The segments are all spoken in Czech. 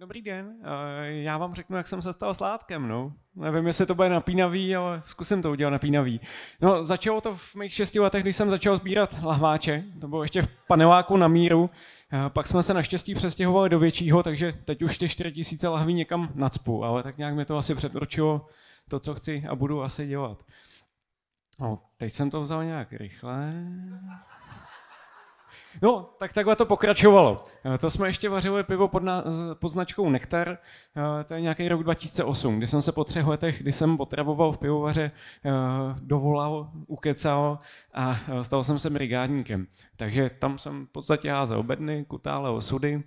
Dobrý den, eh, já vám řeknu, jak jsem se stal sládkem, no. Nevím, jestli to bude napínavý, ale zkusím to udělat napínavý. No, začalo to v mých šesti letech, když jsem začal sbírat lahváče, to bylo ještě v paneláku na míru, eh, pak jsme se naštěstí přestěhovali do většího, takže teď už ty 4000 lahví někam nacpu, ale tak nějak mi to asi předurčilo to, co chci a budu asi dělat. No, teď jsem to vzal nějak rychle. No, tak takhle to pokračovalo. Eh, to jsme ještě vařili pivo pod, na, pod značkou Nektar, eh, to je nějaký rok 2008, kdy jsem se po třech letech, kdy jsem potravoval v pivovaře, eh, dovolal, ukecal a stal jsem se brigádníkem. Takže tam jsem v podstatě házel bedny, kutále osudy,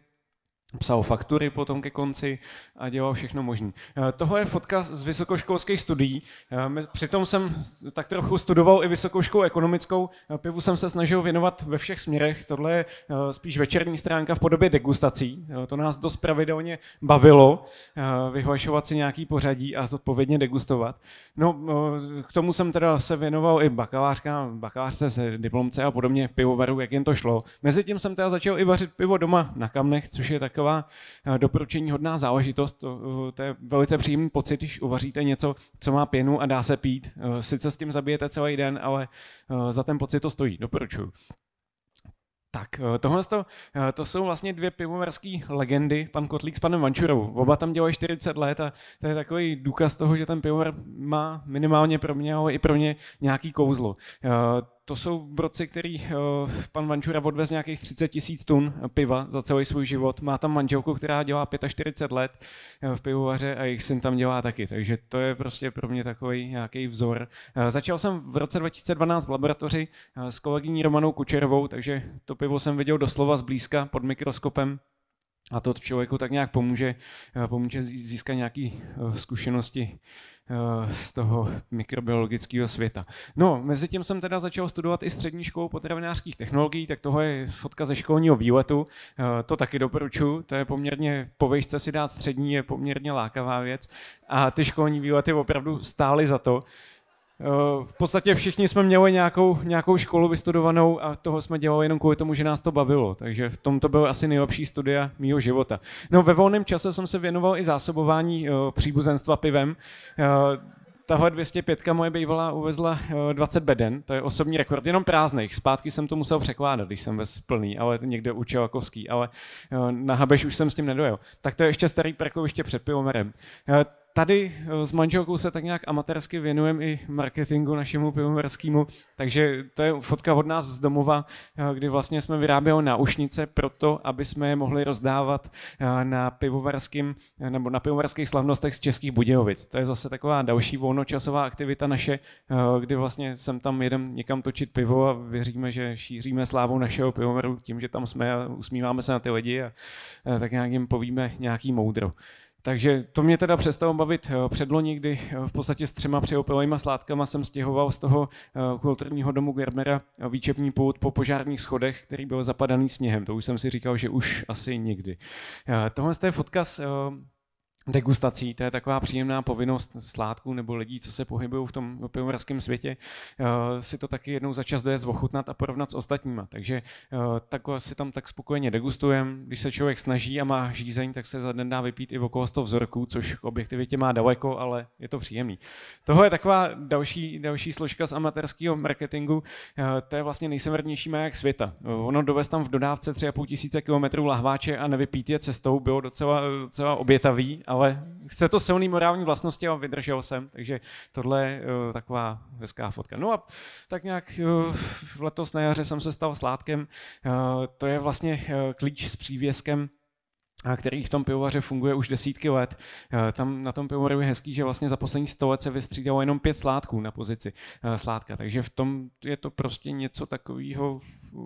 psal faktury potom ke konci a dělal všechno možné. Eh, tohle je fotka z vysokoškolských studií. Eh, přitom jsem tak trochu studoval i vysokou školu ekonomickou. Eh, pivu jsem se snažil věnovat ve všech směrech. Tohle je spíš večerní stránka v podobě degustací. To nás dost pravidelně bavilo, vyhlašovat si nějaký pořadí a zodpovědně degustovat. No, k tomu jsem teda se věnoval i bakalářka, bakalářce se diplomce a podobně pivovaru, jak jen to šlo. Mezitím jsem teda začal i vařit pivo doma na kamnech, což je tak taková eh, doporučení hodná záležitost. Eh, to, je velice příjemný pocit, když uvaříte něco, co má pěnu a dá se pít. Eh, sice s tím zabijete celý den, ale za ten pocit to stojí. Doporučuju. Tak, tohle to, to jsou vlastně dvě pivovarské legendy, pan Kotlík s panem Vančurou. Oba tam dělají 40 let a to je takový důkaz toho, že ten pivovar má minimálně pro mě, ale i pro ně nějaký kouzlo to jsou broci, který eh, pan Vančura odvez nějakých 30 tisíc tun eh, piva za celý svůj život. Má tam manželku, která dělá 45 let eh, v pivovaře a jejich syn tam dělá taky. Takže to je prostě pro mě takový nějaký vzor. Začal jsem v roce 2012 v laboratoři s kolegyní Romanou Kučerovou, takže to pivo jsem viděl doslova zblízka pod mikroskopem a to člověku tak nějak pomůže, eh, pomůže získat nějaké eh, zkušenosti eh, z toho mikrobiologického světa. No, mezi tím jsem teda začal studovat i střední školu potravinářských technologií, tak toho je fotka ze školního výletu, to taky doporučuji, to je poměrně, po vejšce si dát střední je poměrně lákavá věc a ty školní výlety opravdu stály za to, Eh, v podstatě všichni jsme měli nějakou, nějakou školu vystudovanou a toho jsme dělali jenom kvůli tomu, že nás to bavilo. Takže v tom to byl asi nejlepší studia mýho života. No ve volném čase jsem se věnoval i zásobování eh, příbuzenstva pivem. Eh, tahle 205 moje bývalá uvezla 20 beden, to je osobní rekord, jenom prázdných. Zpátky jsem to musel překládat, když jsem vez plný, ale někde u Čelakovský, ale na Habeš už jsem s tím nedojel. Tak to je ještě starý parkoviště před Pivomerem tady eh, s manželkou se tak nějak amatérsky věnujeme i marketingu našemu pivovarskému, takže to je fotka od nás z domova, eh, kdy vlastně jsme vyráběli náušnice pro to, aby jsme je mohli rozdávat eh, na pivovarským nebo na pivovarských slavnostech z Českých Budějovic. To je zase taková další volnočasová aktivita naše, kdy vlastně sem tam jedem někam točit pivo a věříme, že šíříme slávu našeho pivovaru tím, že tam jsme a usmíváme se na ty lidi a tak nějak jim povíme nějaký moudro. Takže to mě teda přestalo bavit eh, předloni, kdy eh, v podstatě s třema přeopilejma sládkama jsem stěhoval z toho eh, kulturního domu Germera výčepní pout po požárních schodech, který byl zapadaný sněhem. To už jsem si říkal, že už asi nikdy. Tohle je fotka z degustací, to je taková příjemná povinnost sládků nebo lidí, co se pohybují v tom pivovarském světě, eh, si to taky jednou za čas jde zvochutnat a porovnat s ostatníma. Takže eh, tak si tam tak spokojeně degustujeme. Když se člověk snaží a má žízeň, tak se za den dá vypít i okolo 100 vzorků, což k objektivitě má daleko, ale je to příjemný. Tohle je taková další, další složka z amatérského marketingu. Eh, to je vlastně nejsevernější maják světa. Ono dovést tam v dodávce 3,5 tisíce kilometrů lahváče a nevypít je cestou bylo docela, docela obětavý ale chce to silný morální vlastnosti a vydržel jsem, takže tohle je eh, taková hezká fotka. No a tak nějak eh, letos na jaře jsem se stal sládkem, eh, to je vlastně klíč s přívěskem, který v tom pivovaře funguje už desítky let. Tam na tom pivovaru je hezký, že vlastně za poslední sto let se vystřídalo jenom pět sládků na pozici sládka, takže v tom je to prostě něco takového Eh,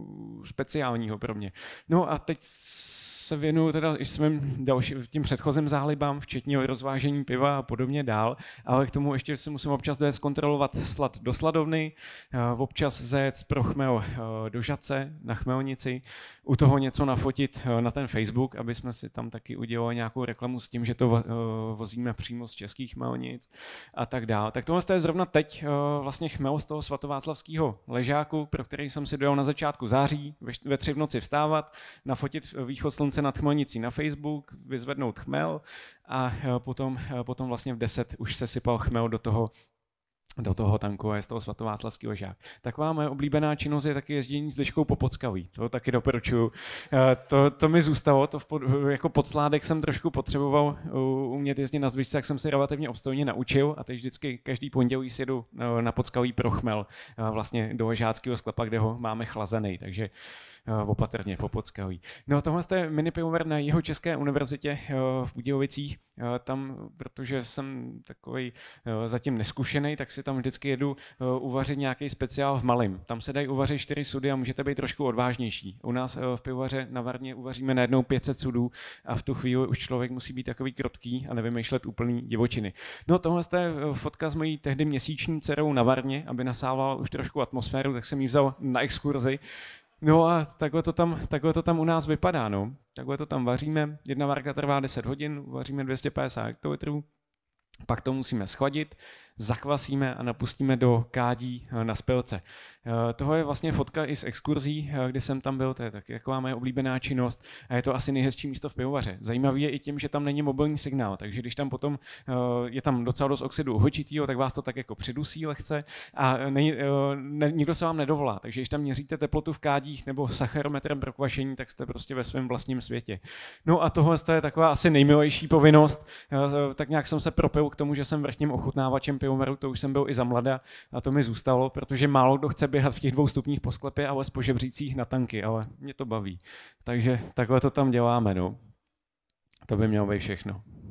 speciálního pro mě. No a teď se věnuju teda i svým dalším, tím předchozím zálibám, včetně rozvážení piva a podobně dál, ale k tomu ještě si musím občas dojet zkontrolovat slad do sladovny, eh, občas zec pro chmel eh, do žace na chmelnici, u toho něco nafotit na ten Facebook, aby jsme si tam taky udělali nějakou reklamu s tím, že to vozíme přímo z českých chmelnic a tak dále. Tak tohle je zrovna teď vlastně chmel z toho svatováclavského ležáku, pro který jsem si dojel na začátku začátku září ve tři v noci vstávat, nafotit východ slunce nad chmelnicí na Facebook, vyzvednout chmel a eh, potom, eh, potom vlastně v deset už se sypal chmel do toho do toho je z toho svatováclavský ožák. Taková moje oblíbená činnost je taky jezdění s liškou po Pockaví. To taky doporučuju. Eh, to, to mi zůstalo, to v pod, jako podsládek jsem trošku potřeboval umět jezdit na zvyšce, jak jsem se relativně obstojně naučil a teď vždycky každý pondělí si jdu eh, na Pockaví pro chmel, eh, vlastně do ožáckého sklepa, kde ho máme chlazený, takže opatrně po Pockaví. No tohle je mini pivovar na jeho České univerzitě v Budějovicích. Tam, protože jsem takový zatím neskušený, tak si tam vždycky jedu eh, uvařit nějaký speciál v malém. Tam se dají uvařit čtyři sudy a můžete být trošku odvážnější. U nás eh, v pivovaře na Varně uvaříme najednou 500 sudů a v tu chvíli už člověk musí být takový krotký a nevymýšlet úplný divočiny. No tohle je eh, fotka s mojí tehdy měsíční dcerou na Varně, aby nasával už trošku atmosféru, tak jsem ji vzal na exkurzi. No a takhle to tam, takhle to tam u nás vypadá, no. Takhle to tam vaříme, jedna varka trvá 10 hodin, vaříme 250 hektolitrů, pak to musíme schladit, zakvasíme a napustíme do kádí eh, na spilce. Eh, toho je vlastně fotka i z exkurzí, eh, kde jsem tam byl, to je tak, taková moje oblíbená činnost a je to asi nejhezčí místo v pivovaře. Zajímavý je i tím, že tam není mobilní signál, takže když tam potom je tam docela dost oxidu uhočitýho, tak vás to tak jako přidusí lehce a ne, ne, nikdo se vám nedovolá. Takže když tam měříte teplotu v kádích nebo sacharometrem pro kvašení, tak jste prostě ve svém vlastním světě. No a tohle je taková asi nejmilejší povinnost, tak nějak jsem se propil k tomu, že jsem vrchním ochutnávačem pivovaru, to už jsem byl i za mladá a to mi zůstalo, protože málo kdo chce běhat v těch dvou stupních po sklepě, ale s požebřících na tanky, ale mě to baví. Takže takhle to tam děláme, no. To by mělo být všechno.